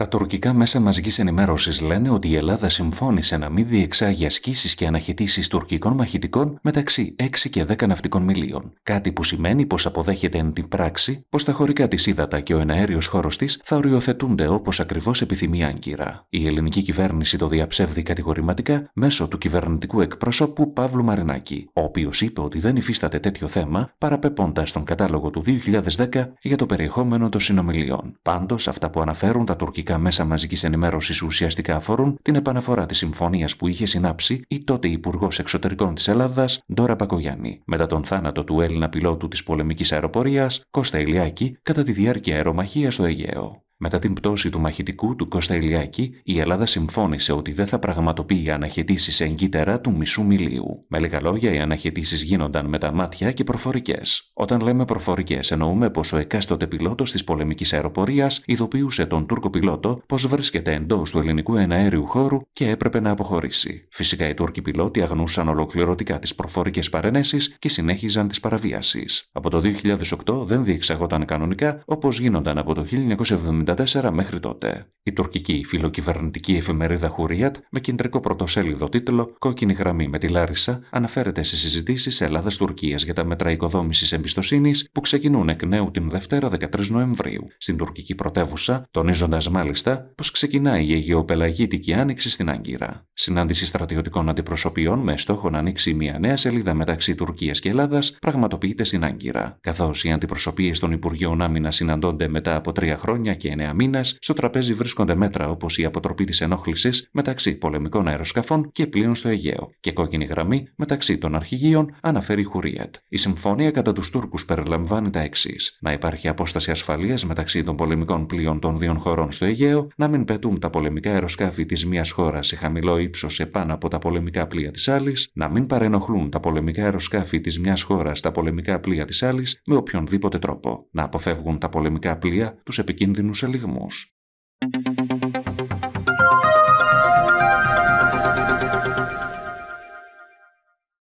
Τα τουρκικά μέσα μαζικής ενημέρωσης λένε ότι η Ελλάδα συμφώνησε να μην διεξάγει ασκήσεις και αναχαιτήσεις τουρκικών μαχητικών μεταξύ 6 και 10 ναυτικών μιλίων. Κάτι που σημαίνει πως αποδέχεται εν την πράξη πως τα χωρικά της ύδατα και ο εναέριος χώρος της θα οριοθετούνται όπως ακριβώς επιθυμεί Άγκυρα. Η ελληνική κυβέρνηση το διαψεύδει κατηγορηματικά μέσω του κυβερνητικού εκπρόσωπου Παύλου Μαρινάκη, ο οποίος είπε ότι δεν υφίσταται τέτοιο θέμα παραπέποντα τον κατάλογο του 2010 για το περιεχόμενο των συνομιλιών. Πάντως, αυτά που αναφέρουν τα τουρκικά τοπικά μέσα μαζικής ενημέρωσης ουσιαστικά αφορούν την επαναφορά της συμφωνίας που είχε συνάψει η τότε Υπουργός Εξωτερικών της Ελλάδας, Ντόρα Πακογιάννη, μετά τον θάνατο του Έλληνα πιλότου της πολεμικής αεροπορίας, Κώστα Ηλιάκη, κατά τη διάρκεια αερομαχίας στο Αιγαίο. Μετά την πτώση του μαχητικού του Κώστα Ηλιάκη, η Ελλάδα συμφώνησε ότι δεν θα πραγματοποιεί αναχαιτήσεις εγκύτερα του μισού μιλίου. Με λίγα λόγια, οι αναχαιτήσεις γίνονταν με τα μάτια και προφορικές. Όταν λέμε προφορικές, εννοούμε πως ο εκάστοτε πιλότος της πολεμικής αεροπορίας ειδοποιούσε τον Τούρκο πιλότο πως βρίσκεται εντός του ελληνικού εναέριου χώρου και έπρεπε να αποχωρήσει. Φυσικά οι Τούρκοι πιλότοι αγνούσαν ολοκληρωτικά τις προφορικές παρενέσεις και συνέχιζαν τις παραβιάσεις. Από το 2008 δεν διεξαγόταν κανονικά όπως γίνονταν από το 1970 μέχρι τότε. Η τουρκική φιλοκυβερνητική εφημερίδα Χουριάτ με κεντρικό πρωτοσέλιδο τίτλο Κόκκινη γραμμή με τη Λάρισα αναφέρεται σε συζητήσει Ελλάδα-Τουρκία για τα μέτρα οικοδόμησης εμπιστοσύνης που ξεκινούν εκ νέου την Δευτέρα 13 Νοεμβρίου στην τουρκική πρωτεύουσα, τονίζοντας μάλιστα πως ξεκινάει η Αιγαιοπελαγίτικη Άνοιξη στην Άγκυρα. Συνάντηση στρατιωτικών αντιπροσωπιών με στόχο να ανοίξει μια νέα σελίδα μεταξύ Τουρκίας και Ελλάδας πραγματοποιείται στην Άγκυρα, καθώς οι αντιπροσωπείες των Υπουργείων Άμυνας συναντώνται μετά από τρία χρόνια και 9 μήνα, στο τραπέζι βρίσκονται μέτρα όπως η αποτροπή της ενόχλησης μεταξύ πολεμικών αεροσκαφών και πλοίων στο Αιγαίο και κόκκινη γραμμή μεταξύ των αρχηγείων, αναφέρει η Χουρίατ. Η συμφωνία κατά τους Τούρκους περιλαμβάνει τα εξής: Να υπάρχει απόσταση ασφαλείας μεταξύ των πολεμικών πλοίων των δύο χωρών στο Αιγαίο, να μην πετούν τα πολεμικά αεροσκάφη της μία χώρας σε χαμηλό ύψος επάνω από τα πολεμικά πλοία της άλλης, να μην παρενοχλούν τα πολεμικά αεροσκάφη της μιας χώρας τα πολεμικά πλοία της άλλης με οποιονδήποτε τρόπο, να αποφεύγουν τα πολεμικά πλοία τους επικίνδυνους λιγμός.